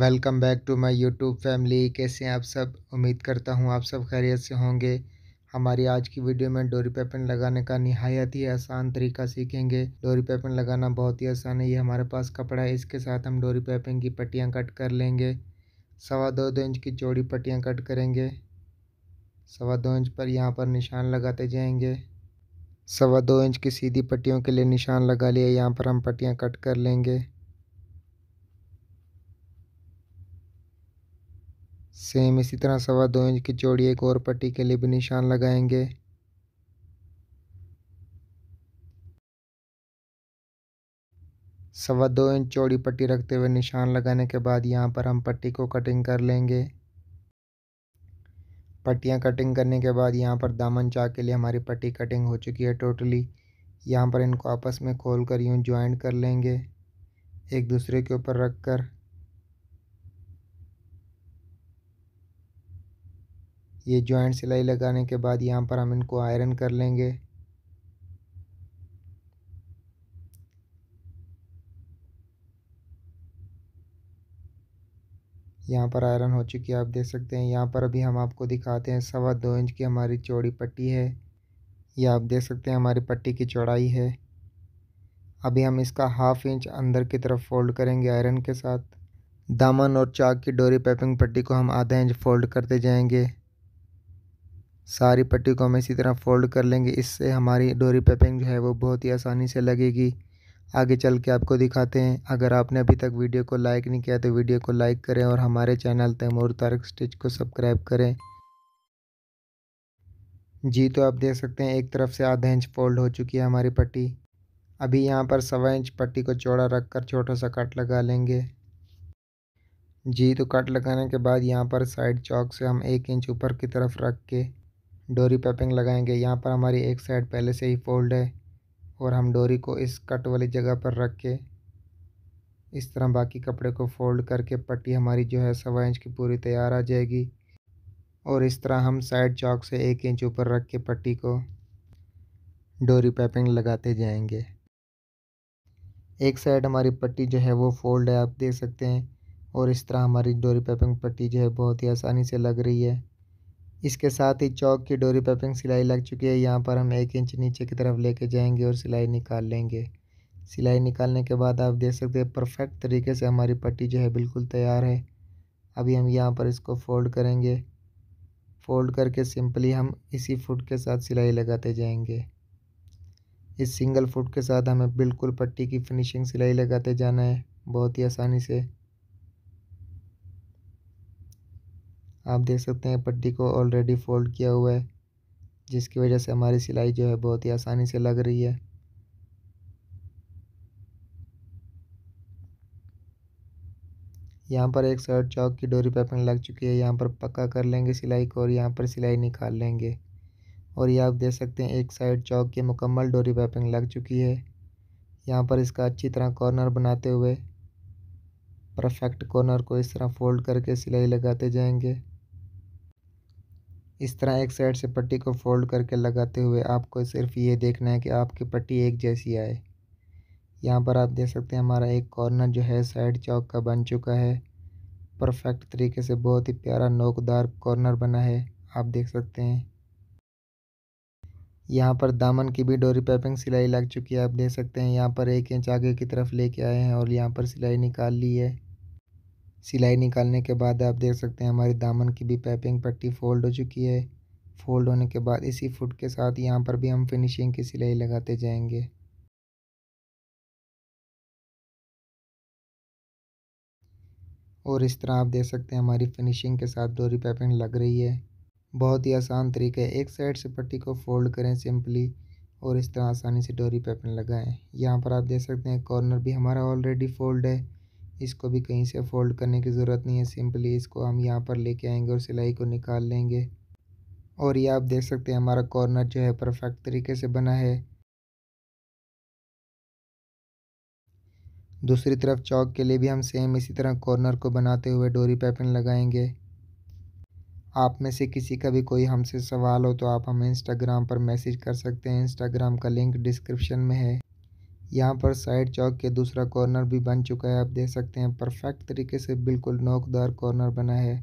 welcome back to my YouTube family कैसे हैं आप सब उम्मीद करता हूं आप सब खैरियत से होंगे हमारी आज की वीडियो में डोरी पेपन लगाने का नहायत ही आसान तरीका सीखेंगे डोरी पेपन लगाना बहुत ही आसान है ये हमारे पास कपड़ा है इसके साथ हम डोरी पेपन की पट्टियाँ कट कर लेंगे सवा दो दो इंच की चौड़ी पट्टियाँ कट करेंगे सवा दो इंच पर यहाँ पर निशान लगाते जाएंगे सवा दो इंच की सीधी पट्टियों के लिए निशान लगा लिए यहाँ पर हम पट्टियाँ कट कर लेंगे सेम इसी तरह सवा दो इंच की चौड़ी एक और पट्टी के लिए भी निशान लगाएंगे सवा दो इंच चौड़ी पट्टी रखते हुए निशान लगाने के बाद यहाँ पर हम पट्टी को कटिंग कर लेंगे पट्टियाँ कटिंग करने के बाद यहाँ पर दामन चाक के लिए हमारी पट्टी कटिंग हो चुकी है टोटली यहाँ पर इनको आपस में खोल कर यूँ ज्वाइंट कर लेंगे एक दूसरे के ऊपर रख कर ये जॉइंट सिलाई लगाने के बाद यहाँ पर हम इनको आयरन कर लेंगे यहाँ पर आयरन हो चुकी है आप देख सकते हैं यहाँ पर अभी हम आपको दिखाते हैं सवा दो इंच की हमारी चौड़ी पट्टी है ये आप देख सकते हैं हमारी पट्टी की चौड़ाई है अभी हम इसका हाफ इंच अंदर की तरफ फोल्ड करेंगे आयरन के साथ दामन और चाक की डोरी पैपिंग पट्टी को हम आधा इंच फोल्ड करते जाएंगे सारी पट्टी को हम इसी तरह फोल्ड कर लेंगे इससे हमारी डोरी पेपिंग जो है वो बहुत ही आसानी से लगेगी आगे चल के आपको दिखाते हैं अगर आपने अभी तक वीडियो को लाइक नहीं किया तो वीडियो को लाइक करें और हमारे चैनल तैमूर तारक स्टिच को सब्सक्राइब करें जी तो आप देख सकते हैं एक तरफ से आधा इंच फोल्ड हो चुकी है हमारी पट्टी अभी यहाँ पर सवा इंच पट्टी को चौड़ा रख कर छोटा सा कट लगा लेंगे जी तो कट लगाने के बाद यहाँ पर साइड चौक से हम एक इंच ऊपर की तरफ रख के डोरी पैपिंग लगाएंगे यहाँ पर हमारी एक साइड पहले से ही फोल्ड है और हम डोरी को इस कट वाली जगह पर रख के इस तरह बाकी कपड़े को फोल्ड करके पट्टी हमारी जो है सवा इंच की पूरी तैयार आ जाएगी और इस तरह हम साइड चौक से एक इंच ऊपर रख के पट्टी को डोरी पैपिंग लगाते जाएंगे एक साइड हमारी पट्टी जो है वो फोल्ड है आप देख सकते हैं और इस तरह हमारी डोरी पैपिंग पट्टी जो है बहुत ही आसानी से लग रही है इसके साथ ही चौक की डोरी पर पिंक सिलाई लग चुकी है यहाँ पर हम एक इंच नीचे की तरफ लेके जाएंगे और सिलाई निकाल लेंगे सिलाई निकालने के बाद आप देख सकते हैं परफेक्ट तरीके से हमारी पट्टी जो है बिल्कुल तैयार है अभी हम यहाँ पर इसको फोल्ड करेंगे फोल्ड करके सिंपली हम इसी फुट के साथ सिलाई लगाते जाएंगे इस सिंगल फुट के साथ हमें बिल्कुल पट्टी की फिनिशिंग सिलाई लगाते जाना है बहुत ही आसानी से आप देख सकते हैं पट्टी को ऑलरेडी फोल्ड किया हुआ है जिसकी वजह से हमारी सिलाई जो है बहुत ही आसानी से लग रही है यहाँ पर एक शर्ट चौक की डोरी पैपिंग लग चुकी है यहाँ पर पक्का कर लेंगे सिलाई को और यहाँ पर सिलाई निकाल लेंगे और ये आप देख सकते हैं एक साइड चौक की मुकम्मल डोरी पैपिंग लग चुकी है यहाँ पर इसका अच्छी तरह कॉर्नर बनाते हुए परफेक्ट कॉर्नर को इस तरह फोल्ड करके सिलाई लगाते जाएंगे इस तरह एक साइड से पट्टी को फोल्ड करके लगाते हुए आपको सिर्फ ये देखना है कि आपकी पट्टी एक जैसी आए यहाँ पर आप देख सकते हैं हमारा एक कॉर्नर जो है साइड चौक का बन चुका है परफेक्ट तरीके से बहुत ही प्यारा नोकदार कॉर्नर बना है आप देख सकते हैं यहाँ पर दामन की भी डोरी पैपिंग सिलाई लग चुकी है आप देख सकते हैं यहाँ पर एक इंच आगे की तरफ लेके आए हैं और यहाँ पर सिलाई निकाल ली है सिलाई निकालने के बाद आप देख सकते हैं हमारी दामन की भी पैपिंग पट्टी फोल्ड हो चुकी है फोल्ड होने के बाद इसी फुट के साथ यहाँ पर भी हम फिनिशिंग की सिलाई लगाते जाएंगे और इस तरह आप देख सकते हैं हमारी फिनिशिंग के साथ डोरी पैपिंग लग रही है बहुत ही आसान तरीका है एक साइड से पट्टी को फोल्ड करें सिंपली और इस तरह आसानी से डोरी पैपिंग लगाएं यहाँ पर आप देख सकते हैं कॉर्नर भी हमारा ऑलरेडी फोल्ड है इसको भी कहीं से फोल्ड करने की ज़रूरत नहीं है सिंपली इसको हम यहाँ पर लेके आएंगे और सिलाई को निकाल लेंगे और ये आप देख सकते हैं हमारा कॉर्नर जो है परफेक्ट तरीके से बना है दूसरी तरफ चौक के लिए भी हम सेम इसी तरह कॉर्नर को बनाते हुए डोरी पैपिन लगाएंगे आप में से किसी का भी कोई हमसे सवाल हो तो आप हमें इंस्टाग्राम पर मैसेज कर सकते हैं इंस्टाग्राम का लिंक डिस्क्रिप्शन में है यहाँ पर साइड चौक के दूसरा कॉर्नर भी बन चुका है आप देख सकते हैं परफेक्ट तरीके से बिल्कुल नोकदार कॉर्नर बना है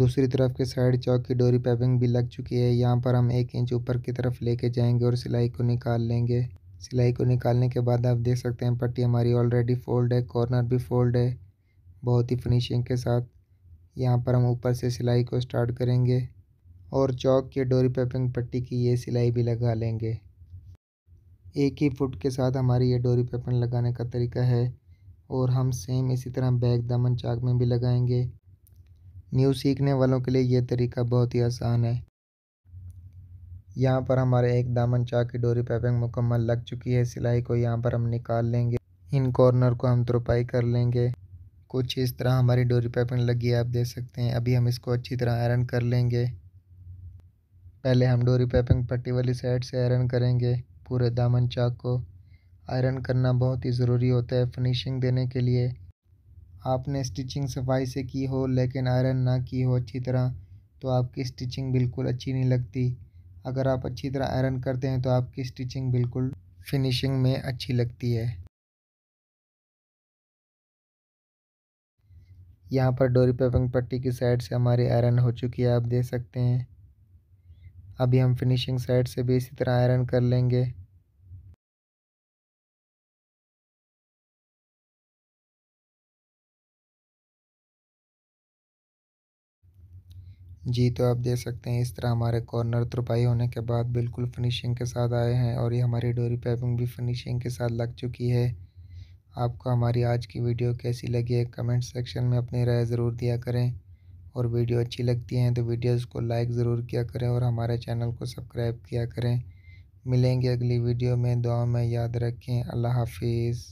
दूसरी तरफ के साइड चौक की डोरी पैपिंग भी लग चुकी है यहाँ पर हम एक इंच ऊपर की तरफ लेके जाएंगे और सिलाई को निकाल लेंगे सिलाई को निकालने के बाद आप देख सकते हैं पट्टी हमारी ऑलरेडी फोल्ड है कॉर्नर भी फोल्ड है बहुत ही फिनिशिंग के साथ यहाँ पर हम ऊपर से सिलाई को स्टार्ट करेंगे और चौक के डोरी पैपिंग पट्टी की ये सिलाई भी लगा लेंगे एक ही फुट के साथ हमारी ये डोरी पैपिंग लगाने का तरीका है और हम सेम इसी तरह बैक दामन चाक में भी लगाएंगे न्यू सीखने वालों के लिए ये तरीका बहुत ही आसान है यहाँ पर हमारे एक दामन चाक की डोरी पैपिंग मुकम्मल लग चुकी है सिलाई को यहाँ पर हम निकाल लेंगे इन कॉर्नर को हम तुरपाई कर लेंगे कुछ इस तरह हमारी डोरी पैपिंग लगी है आप देख सकते हैं अभी हम इसको अच्छी तरह आयरन कर लेंगे पहले हम डोरी पैपिंग पट्टी वाली साइड से आयरन करेंगे पूरे दामन चाक को आयरन करना बहुत ही ज़रूरी होता है फिनिशिंग देने के लिए आपने स्टिचिंग सफाई से की हो लेकिन आयरन ना की हो अच्छी तरह तो आपकी स्टिचिंग बिल्कुल अच्छी नहीं लगती अगर आप अच्छी तरह आयरन करते हैं तो आपकी स्टिचिंग बिल्कुल फिनिशिंग में अच्छी लगती है यहाँ पर डोरी पेपिंग पट्टी की साइड से हमारी आयरन हो चुकी है आप देख सकते हैं अभी हम फिनिशिंग साइड से भी इसी तरह आयरन कर लेंगे जी तो आप देख सकते हैं इस तरह हमारे कॉर्नर तुरपाई होने के बाद बिल्कुल फिनिशिंग के साथ आए हैं और ये हमारी डोरी पैपिंग भी फिनिशिंग के साथ लग चुकी है आपको हमारी आज की वीडियो कैसी लगी है कमेंट सेक्शन में अपनी राय ज़रूर दिया करें और वीडियो अच्छी लगती हैं तो वीडियोस को लाइक ज़रूर किया करें और हमारे चैनल को सब्सक्राइब किया करें मिलेंगे अगली वीडियो में दुआ में याद रखें अल्लाह हाफिज़